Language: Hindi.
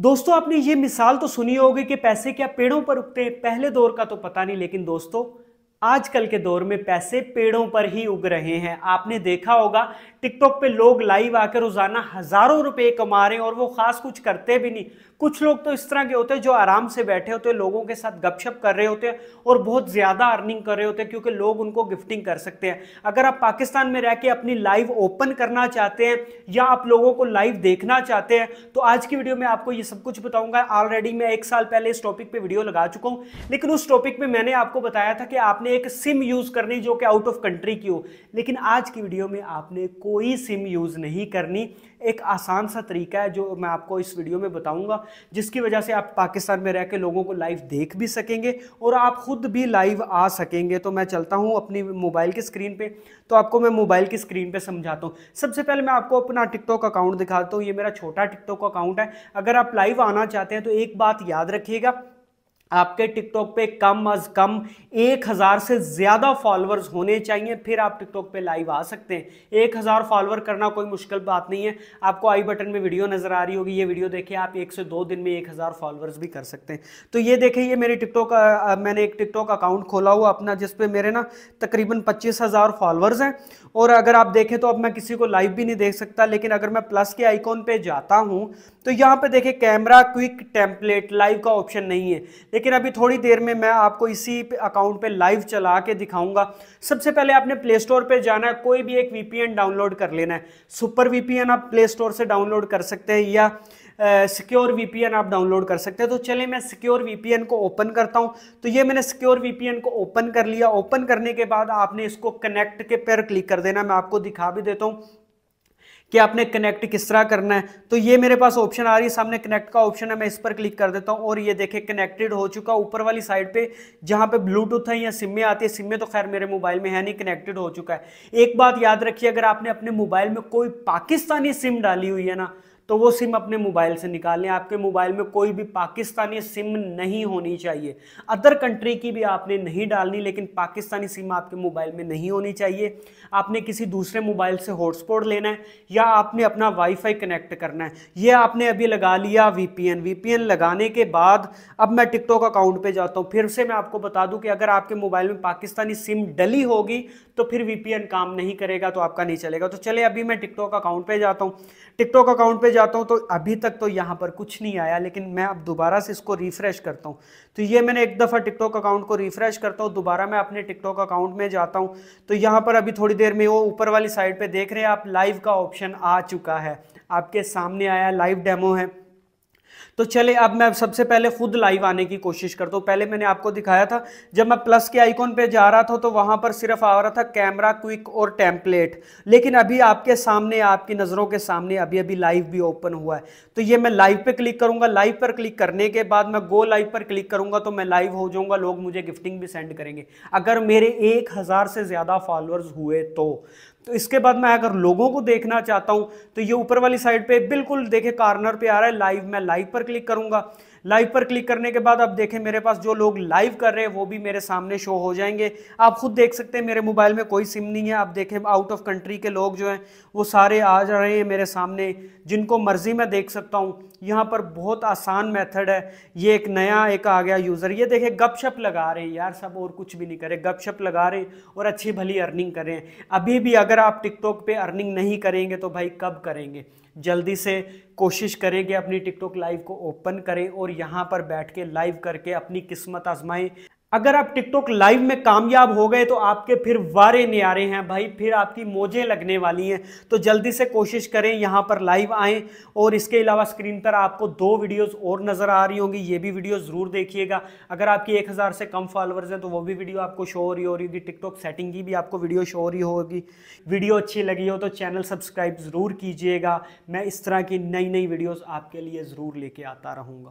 दोस्तों आपने ये मिसाल तो सुनी होगी कि पैसे क्या पेड़ों पर उगते हैं पहले दौर का तो पता नहीं लेकिन दोस्तों आजकल के दौर में पैसे पेड़ों पर ही उग रहे हैं आपने देखा होगा टिकटॉक पे लोग लाइव आकर रोजाना हजारों रुपए कमा रहे हैं और वो खास कुछ करते भी नहीं कुछ लोग तो इस तरह के होते हैं जो आराम से बैठे होते हैं लोगों के साथ गपशप कर रहे होते हैं और बहुत ज़्यादा अर्निंग कर रहे होते हैं क्योंकि लोग उनको गिफ्टिंग कर सकते हैं अगर आप पाकिस्तान में रह के अपनी लाइव ओपन करना चाहते हैं या आप लोगों को लाइव देखना चाहते हैं तो आज की वीडियो में आपको ये सब कुछ बताऊंगा ऑलरेडी मैं एक साल पहले इस टॉपिक पर वीडियो लगा चुका हूँ लेकिन उस टॉपिक में मैंने आपको बताया था कि आपने आपने एक सिम यूज़ करनी जो कि आउट ऑफ कंट्री की हो लेकिन आज की वीडियो में आपने कोई सिम यूज़ नहीं करनी एक आसान सा तरीका है जो मैं आपको इस वीडियो में बताऊंगा जिसकी वजह से आप पाकिस्तान में रह के लोगों को लाइव देख भी सकेंगे और आप खुद भी लाइव आ सकेंगे तो मैं चलता हूँ अपनी मोबाइल की स्क्रीन पे तो आपको मैं मोबाइल की स्क्रीन पे समझाता हूँ सबसे पहले मैं आपको अपना टिकटॉक अकाउंट दिखाता हूँ ये मेरा छोटा टिकटॉक अकाउंट है अगर आप लाइव आना चाहते हैं तो एक बात याद रखिएगा आपके टिकटॉक पे कम अज कम एक हज़ार से ज़्यादा फॉलोअर्स होने चाहिए फिर आप टिकटॉक पे लाइव आ सकते हैं एक हज़ार फॉलोअर करना कोई मुश्किल बात नहीं है आपको आई बटन में वीडियो नज़र आ रही होगी ये वीडियो देखिए आप एक से दो दिन में एक हज़ार फॉलोअर्स भी कर सकते हैं तो ये देखिए ये मेरे टिकटॉक मैंने एक टिकटॉक अकाउंट खोला हुआ अपना जिसपे मेरे ना तकरीबन पच्चीस हज़ार फॉलोअर्स हैं और अगर आप देखें तो अब मैं किसी को लाइव भी नहीं देख सकता लेकिन अगर मैं प्लस के आइकॉन पर जाता हूँ तो यहाँ पर देखें कैमरा क्विक टेम्पलेट लाइव का ऑप्शन नहीं है लेकिन अभी थोड़ी देर में मैं आपको इसी अकाउंट पे लाइव चला के दिखाऊंगा सबसे पहले आपने प्ले स्टोर पर जाना है कोई भी एक वीपीएन डाउनलोड कर लेना है सुपर वीपीएन आप प्ले स्टोर से डाउनलोड कर सकते हैं या सिक्योर uh, वीपीएन आप डाउनलोड कर सकते हैं तो चलिए मैं सिक्योर वीपीएन को ओपन करता हूं तो ये मैंने सिक्योर वीपीएन को ओपन कर लिया ओपन करने के बाद आपने इसको कनेक्ट के पर क्लिक कर देना मैं आपको दिखा भी देता हूं कि आपने कनेक्ट किस तरह करना है तो ये मेरे पास ऑप्शन आ रही है सामने कनेक्ट का ऑप्शन है मैं इस पर क्लिक कर देता हूँ और ये देखे कनेक्टेड हो चुका ऊपर वाली साइड पे जहाँ पे ब्लूटूथ है या सिमें आती है सिमें तो खैर मेरे मोबाइल में है नहीं कनेक्टेड हो चुका है एक बात याद रखिए अगर आपने अपने मोबाइल में कोई पाकिस्तानी सिम डाली हुई है ना तो वो सिम अपने मोबाइल से निकाल लें आपके मोबाइल में कोई भी पाकिस्तानी सिम नहीं होनी चाहिए अदर कंट्री की भी आपने नहीं डालनी लेकिन पाकिस्तानी सिम आपके मोबाइल में नहीं होनी चाहिए आपने किसी दूसरे मोबाइल से हॉटस्पॉट लेना है या आपने अपना वाईफाई कनेक्ट करना है ये आपने अभी लगा लिया वीपीएन वीपीएन लगाने के बाद अब मैं टिकटॉक अकाउंट पर जाता हूँ फिर से मैं आपको बता दूँ कि अगर आपके मोबाइल में पाकिस्तानी सिम डली होगी तो फिर वीपीएन काम नहीं करेगा तो आपका नहीं चलेगा तो चले अभी मैं टिकटॉक अकाउंट पर जाता हूँ टिकटॉक अकाउंट पे जाता हूँ तो अभी तक तो यहाँ पर कुछ नहीं आया लेकिन मैं अब दोबारा से इसको रिफ़्रेश करता हूँ तो ये मैंने एक दफ़ा टिकटॉक अकाउंट को रिफ़्रेश करता हूँ दोबारा मैं अपने टिकटॉक अकाउंट में जाता हूँ तो यहाँ पर अभी थोड़ी देर में वो ऊपर वाली साइड पर देख रहे हैं आप लाइव का ऑप्शन आ चुका है आपके सामने आया लाइव डेमो है तो चले अब मैं सबसे पहले खुद लाइव आने की कोशिश करता हूँ पहले मैंने आपको दिखाया था जब मैं प्लस के आइकॉन पे जा रहा था तो वहां पर सिर्फ आ रहा था कैमरा क्विक और टेम्पलेट लेकिन अभी आपके सामने आपकी नज़रों के सामने अभी अभी लाइव भी ओपन हुआ है तो ये मैं लाइव पर क्लिक करूंगा लाइव पर क्लिक करने के बाद मैं गो लाइव पर क्लिक करूंगा तो मैं लाइव हो जाऊंगा लोग मुझे गिफ्टिंग भी सेंड करेंगे अगर मेरे एक हज़ार से ज़्यादा फॉलोअर्स हुए तो तो इसके बाद मैं अगर लोगों को देखना चाहता हूं तो ये ऊपर वाली साइड पे बिल्कुल देखे कार्नर पे आ रहा है लाइव मैं लाइव पर क्लिक करूंगा लाइव पर क्लिक करने के बाद आप देखें मेरे पास जो लोग लाइव कर रहे हैं वो भी मेरे सामने शो हो जाएंगे आप खुद देख सकते हैं मेरे मोबाइल में कोई सिम नहीं है आप देखें आउट ऑफ कंट्री के लोग जो हैं वो सारे आ जा रहे हैं मेरे सामने जिनको मर्जी मैं देख सकता हूँ यहाँ पर बहुत आसान मेथड है ये एक नया एक आ गया यूज़र ये देखें गपशप लगा रहे हैं यार सब और कुछ भी नहीं करें गपशप लगा रहे हैं और अच्छी भली अर्निंग करें अभी भी अगर आप टिकटॉक पर अर्निंग नहीं करेंगे तो भाई कब करेंगे जल्दी से कोशिश करें कि अपनी टिकटॉक लाइव को ओपन करें और यहाँ पर बैठ के लाइव करके अपनी किस्मत आजमाएं अगर आप टिकटॉक लाइव में कामयाब हो गए तो आपके फिर वारे न्यारे हैं भाई फिर आपकी मोजें लगने वाली हैं तो जल्दी से कोशिश करें यहाँ पर लाइव आएँ और इसके अलावा स्क्रीन पर आपको दो वीडियोस और नज़र आ रही होंगी ये भी वीडियो ज़रूर देखिएगा अगर आपकी 1000 से कम फॉलोअर्स हैं तो वो भी वीडियो आपको शो हो रही हो रही होगी टिकटॉक सेटिंग की भी आपको वीडियो शो हो रही होगी वीडियो अच्छी लगी हो तो चैनल सब्सक्राइब ज़रूर कीजिएगा मैं इस तरह की नई नई वीडियोज़ आपके लिए ज़रूर लेके आता रहूँगा